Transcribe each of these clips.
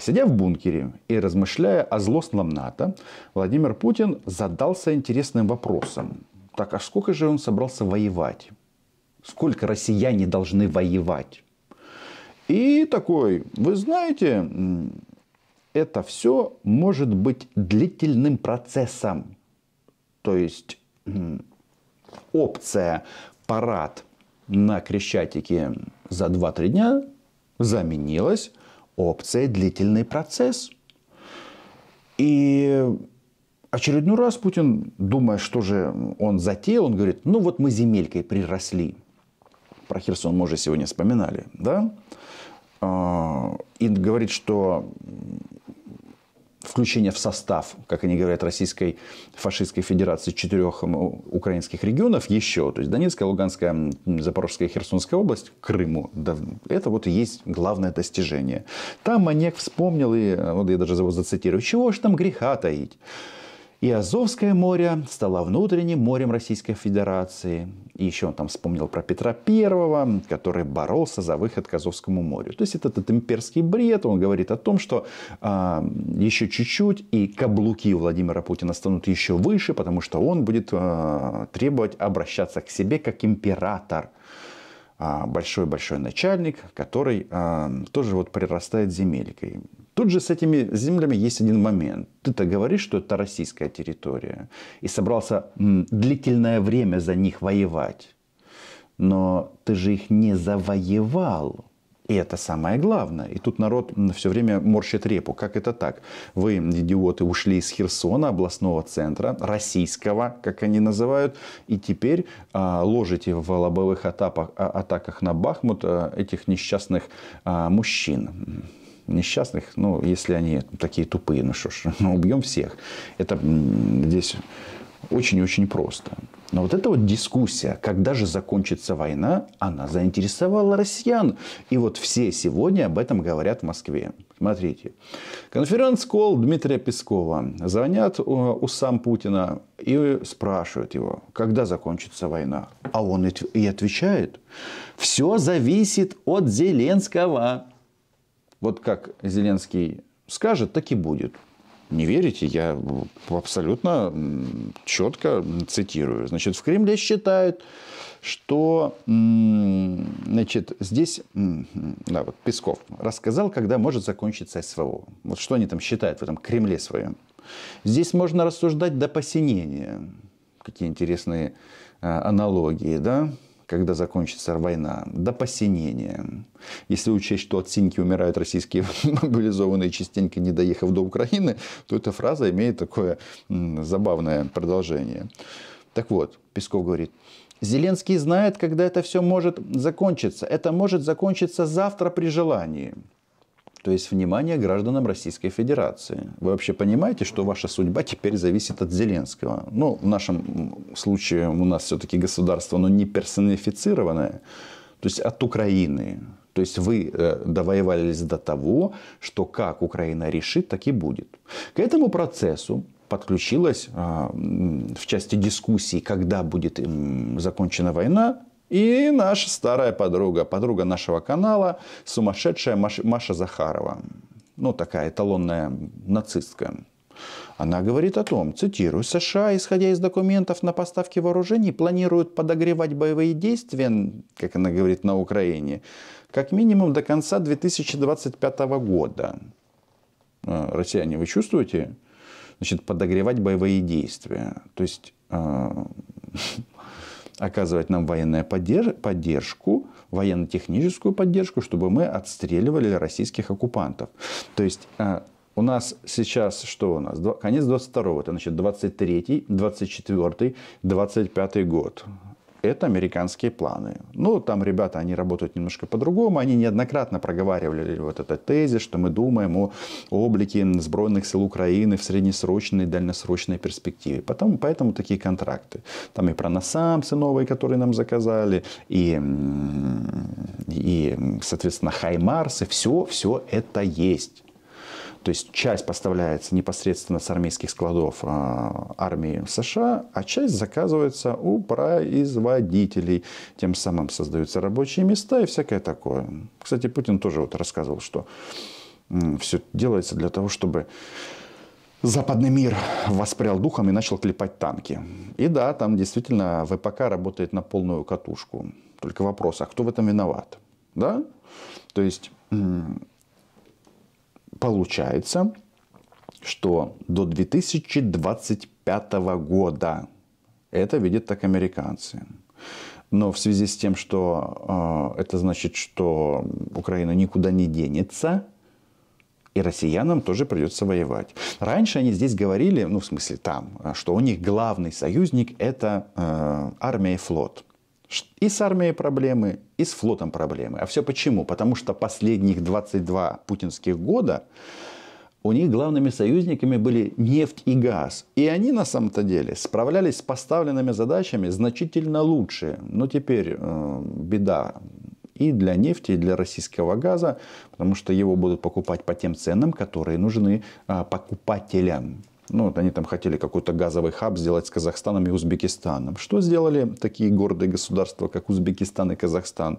Сидя в бункере и размышляя о злостном НАТО, Владимир Путин задался интересным вопросом. Так, а сколько же он собрался воевать? Сколько россияне должны воевать? И такой, вы знаете, это все может быть длительным процессом. То есть опция парад на Крещатике за 2-3 дня заменилась опция «длительный процесс». И очередной раз Путин, думая, что же он затеял, он говорит, ну вот мы земелькой приросли. Про Херсон мы уже сегодня вспоминали, да? А, и говорит, что включение в состав, как они говорят, Российской фашистской федерации четырех украинских регионов еще, то есть Донецкая, Луганская, Запорожская и Херсонская область, Крыму, это вот и есть главное достижение. Там Манек вспомнил, и э, вот я даже его зацитирую, чего ж там греха таить? И Азовское море стало внутренним морем Российской Федерации. И еще он там вспомнил про Петра Первого, который боролся за выход к Азовскому морю. То есть это этот имперский бред, он говорит о том, что а, еще чуть-чуть и каблуки Владимира Путина станут еще выше, потому что он будет а, требовать обращаться к себе как император а, большой-большой начальник, который а, тоже вот прирастает земелькой. Тут же с этими землями есть один момент. Ты-то говоришь, что это российская территория. И собрался длительное время за них воевать. Но ты же их не завоевал. И это самое главное. И тут народ все время морщит репу. Как это так? Вы, идиоты, ушли из Херсона, областного центра, российского, как они называют, и теперь а, ложите в лобовых атапах, а, атаках на Бахмут а, этих несчастных а, мужчин несчастных, ну, если они такие тупые, ну что ж, ну, убьем всех. Это здесь очень-очень просто. Но вот эта вот дискуссия, когда же закончится война, она заинтересовала россиян. И вот все сегодня об этом говорят в Москве. Смотрите. Конференц-колл Дмитрия Пескова. Звонят э, у сам Путина и спрашивают его, когда закончится война. А он и отвечает. Все зависит от Зеленского. Вот как Зеленский скажет, так и будет. Не верите? Я абсолютно четко цитирую. Значит, в Кремле считают, что значит, здесь да, вот Песков рассказал, когда может закончиться СВО. Вот что они там считают в этом Кремле своем. Здесь можно рассуждать до посинения. Какие интересные а, аналогии, да? когда закончится война, до посинения. Если учесть, что от синьки умирают российские мобилизованные, частенько не доехав до Украины, то эта фраза имеет такое забавное продолжение. Так вот, Песков говорит, Зеленский знает, когда это все может закончиться. Это может закончиться завтра при желании. То есть, внимание гражданам Российской Федерации. Вы вообще понимаете, что ваша судьба теперь зависит от Зеленского? Ну, в нашем случае у нас все-таки государство, но не персонифицированное, то есть от Украины. То есть вы э, довоевались до того, что как Украина решит, так и будет. К этому процессу подключилась а, в части дискуссии, когда будет закончена война, и наша старая подруга, подруга нашего канала, сумасшедшая Маша Захарова. Ну, такая эталонная нацистка. Она говорит о том, цитирую, США, исходя из документов на поставки вооружений, планируют подогревать боевые действия, как она говорит, на Украине, как минимум до конца 2025 года. А, россияне, вы чувствуете? Значит, подогревать боевые действия. То есть, а, оказывать нам военную поддерж поддержку, военно-техническую поддержку, чтобы мы отстреливали российских оккупантов. То есть э, у нас сейчас что у нас? Конец 22-го, это значит 23-й, 24-й, 25-й год это американские планы. Ну, там ребята, они работают немножко по-другому, они неоднократно проговаривали вот этот тезис, что мы думаем о облике сбройных сил Украины в среднесрочной и дальносрочной перспективе. Потом, поэтому такие контракты. Там и про насамсы новые, которые нам заказали, и, и соответственно, Хаймарсы. Все, все это есть. То есть часть поставляется непосредственно с армейских складов а, армии США, а часть заказывается у производителей. Тем самым создаются рабочие места и всякое такое. Кстати, Путин тоже вот рассказывал, что все делается для того, чтобы Западный мир воспрял духом и начал клепать танки. И да, там действительно ВПК работает на полную катушку. Только вопрос, а кто в этом виноват? Да? То есть получается, что до 2025 года это видят так американцы. Но в связи с тем, что э, это значит, что Украина никуда не денется, и россиянам тоже придется воевать. Раньше они здесь говорили, ну в смысле там, что у них главный союзник это э, армия и флот. И с армией проблемы, и с флотом проблемы. А все почему? Потому что последних 22 путинских года у них главными союзниками были нефть и газ. И они на самом-то деле справлялись с поставленными задачами значительно лучше. Но теперь э, беда и для нефти, и для российского газа, потому что его будут покупать по тем ценам, которые нужны э, покупателям. Ну, вот они там хотели какой-то газовый хаб сделать с Казахстаном и Узбекистаном. Что сделали такие гордые государства, как Узбекистан и Казахстан?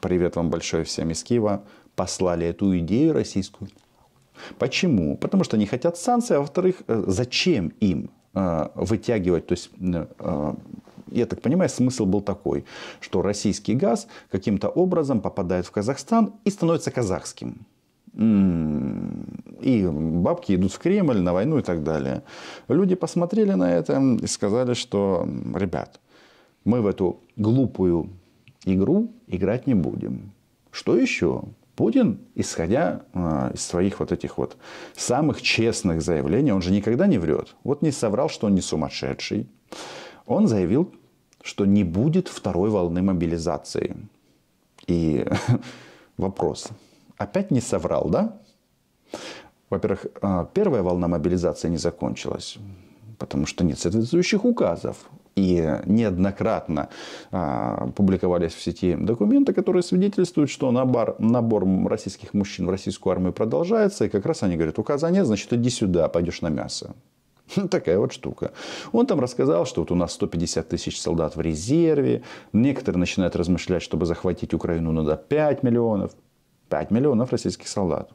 Привет вам большое всем из Киева. Послали эту идею российскую. Почему? Потому что они хотят санкций, а во-вторых, э, зачем им э, вытягивать, то есть э, я так понимаю, смысл был такой, что российский газ каким-то образом попадает в Казахстан и становится казахским. М-м-м и бабки идут в Кремль, на войну и так далее. Люди посмотрели на это и сказали, что, ребят, мы в эту глупую игру играть не будем. Что еще? Путин, исходя а, из своих вот этих вот самых честных заявлений, он же никогда не врет. Вот не соврал, что он не сумасшедший. Он заявил, что не будет второй волны мобилизации. И вопрос. Опять не соврал, да? Во-первых, а, первая волна мобилизации не закончилась, потому что нет соответствующих указов. И неоднократно а, публиковались в сети документы, которые свидетельствуют, что набор, набор российских мужчин в российскую армию продолжается. И как раз они говорят, указа нет, значит иди сюда, пойдешь на мясо. Ну, такая вот штука. Он там рассказал, что вот у нас 150 тысяч солдат в резерве. Некоторые начинают размышлять, чтобы захватить Украину, надо ну 5 миллионов. 5 миллионов российских солдат.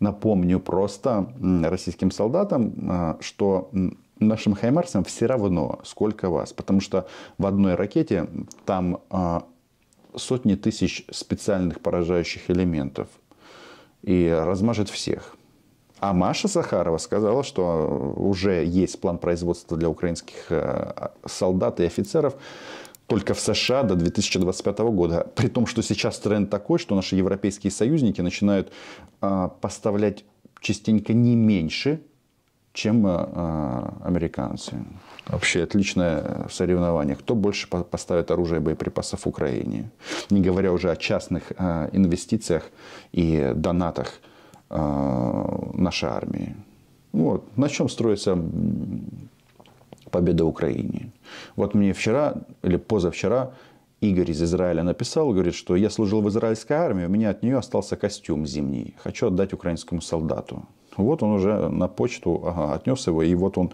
Напомню просто российским солдатам, а, что нашим хаймарсам все равно, сколько вас. Потому что в одной ракете там а, сотни тысяч специальных поражающих элементов. И размажет всех. А Маша Сахарова сказала, что уже есть план производства для украинских э, солдат и офицеров только в США до 2025 года. При том, что сейчас тренд такой, что наши европейские союзники начинают э, поставлять частенько не меньше, чем э, американцы. Вообще отличное соревнование. Кто больше поставит оружие и боеприпасов Украине? Не говоря уже о частных э, инвестициях и донатах э, нашей армии. Вот. На чем строится победа Украине. Вот мне вчера или позавчера Игорь из Израиля написал, говорит, что я служил в израильской армии, у меня от нее остался костюм зимний, хочу отдать украинскому солдату. Вот он уже на почту ага, отнес его, и вот он,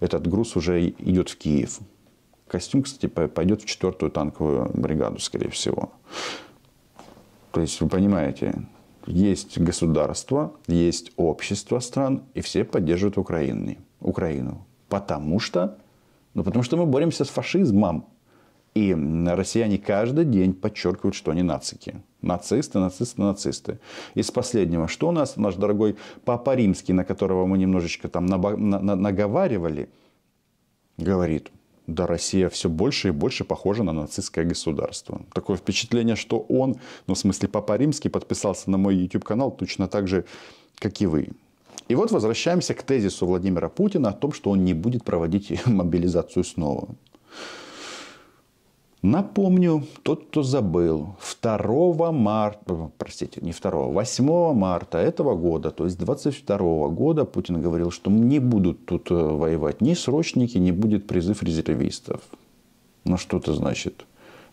этот груз уже идет в Киев. Костюм, кстати, пойдет в четвертую танковую бригаду, скорее всего. То есть, вы понимаете, есть государство, есть общество стран, и все поддерживают Украину. Украину. Потому что, ну, потому что мы боремся с фашизмом. И россияне каждый день подчеркивают, что они нацики. Нацисты, нацисты, нацисты. Из последнего, что у нас наш дорогой Папа Римский, на которого мы немножечко там наговаривали, говорит, да, Россия все больше и больше похожа на нацистское государство. Такое впечатление, что он, ну, в смысле, Папа Римский подписался на мой YouTube-канал точно так же, как и вы. И вот возвращаемся к тезису Владимира Путина о том, что он не будет проводить мобилизацию снова. Напомню, тот, кто забыл, 2 марта, э, простите, не 2, 8 марта этого года, то есть 22 года, Путин говорил, что не будут тут э, воевать ни срочники, не будет призыв резервистов. Ну что это значит?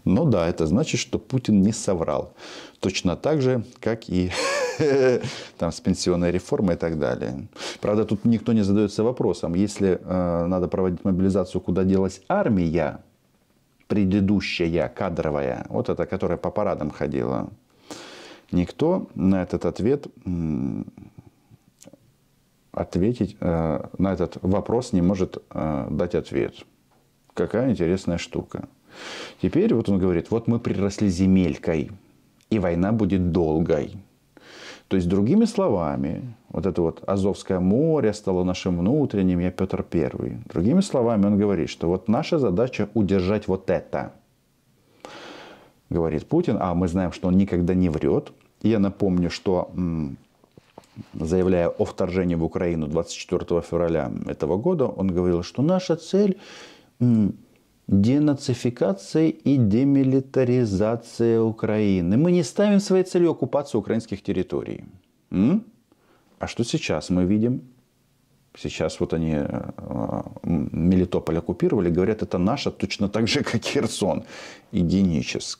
Ну да, это значит, что Путин не соврал. Точно так же, как и там, с пенсионной реформой и так далее. Правда, тут никто не задается вопросом, если э, надо проводить мобилизацию, куда делась армия предыдущая, кадровая, вот эта, которая по парадам ходила, никто на этот ответ ответить, э, на этот вопрос не может э, дать ответ. Какая интересная штука. Теперь вот он говорит, вот мы приросли земелькой, и война будет долгой. То есть, другими словами, вот это вот Азовское море стало нашим внутренним, я Петр Первый. Другими словами, он говорит, что вот наша задача удержать вот это. Говорит Путин, а мы знаем, что он никогда не врет. Я напомню, что заявляя о вторжении в Украину 24 февраля этого года, он говорил, что наша цель денацификация и демилитаризация Украины. Мы не ставим своей целью оккупацию украинских территорий. М? А что сейчас мы видим? Сейчас вот они э, Мелитополь оккупировали, говорят, это наша точно так же, как Херсон и Геническ.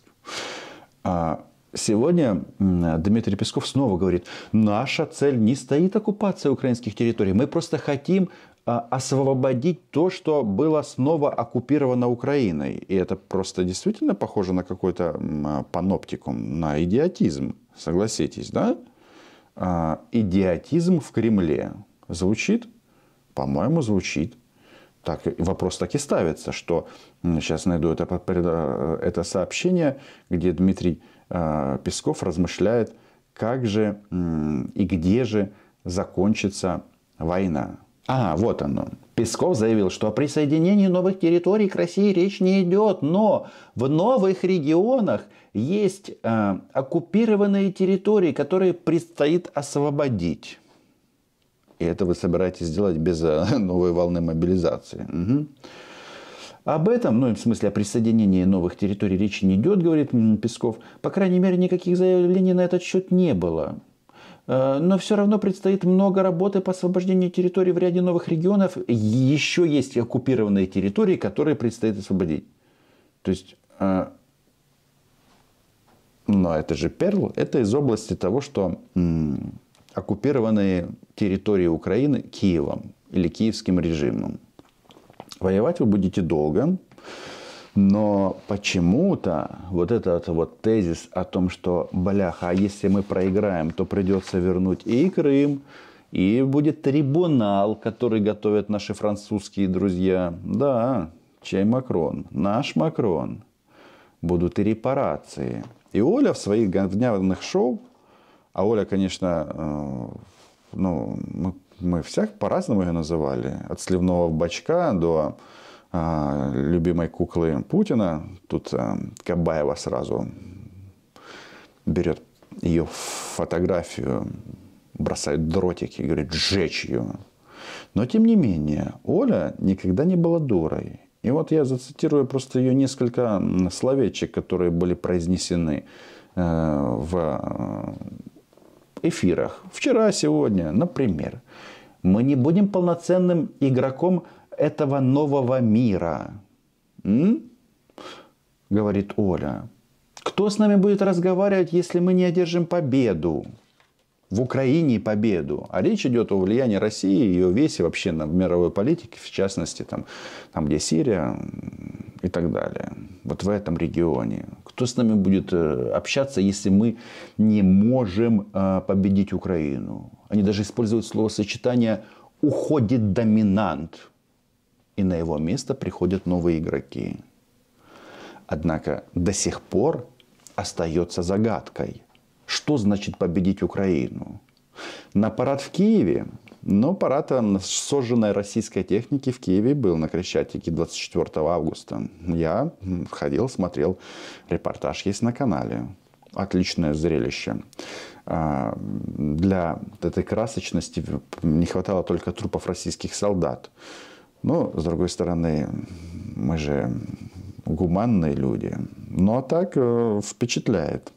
А сегодня Дмитрий Песков снова говорит, наша цель не стоит оккупация украинских территорий, мы просто хотим а, освободить то, что было снова оккупировано Украиной. И это просто действительно похоже на какой-то а, паноптикум, на идиотизм, согласитесь, да? А, идиотизм в Кремле. Звучит? По-моему, звучит. Так, вопрос так и ставится, что сейчас найду это, это сообщение, где Дмитрий Песков размышляет, как же и где же закончится война. А, вот оно. Песков заявил, что о присоединении новых территорий к России речь не идет, но в новых регионах есть э, оккупированные территории, которые предстоит освободить. И это вы собираетесь сделать без э, новой волны мобилизации. Угу. Об этом, ну, в смысле, о присоединении новых территорий речи не идет, говорит Песков. По крайней мере, никаких заявлений на этот счет не было. Э, но все равно предстоит много работы по освобождению территорий в ряде новых регионов. Еще есть оккупированные территории, которые предстоит освободить. То есть, э, но это же Перл, это из области того, что м, оккупированные территории Украины Киевом или киевским режимом. Воевать вы будете долго. Но почему-то вот этот вот тезис о том, что, бляха, а если мы проиграем, то придется вернуть и Крым, и будет трибунал, который готовят наши французские друзья. Да, чей Макрон? Наш Макрон. Будут и репарации. И Оля в своих гневных шоу, а Оля, конечно, э, ну, мы, мы всяк по-разному ее называли, от сливного бачка до а, любимой куклы Путина, тут а, Кабаева сразу берет ее фотографию, бросает дротики и говорит «сжечь ее». Но, тем не менее, Оля никогда не была дурой. И вот я зацитирую просто ее несколько словечек, которые были произнесены э, в э, эфирах. Вчера, сегодня, например. Мы не будем полноценным игроком этого нового мира. М? Говорит Оля. Кто с нами будет разговаривать, если мы не одержим победу? В Украине победу. А речь идет о влиянии России и ее весе вообще на мировой политике, в частности, там, там где Сирия и так далее. Вот в этом регионе. Кто с нами будет э, общаться, если мы не можем э, победить Украину? Они даже используют словосочетание «уходит доминант» и на его место приходят новые игроки. Однако до сих пор остается загадкой, что значит победить Украину. На парад в Киеве, но парад сожженной российской техники в Киеве был на Крещатике 24 августа. Я ходил, смотрел, репортаж есть на канале. Отличное зрелище. А, для этой красочности не хватало только трупов российских солдат. Ну, с другой стороны, мы же гуманные люди. Но ну, а так э, впечатляет.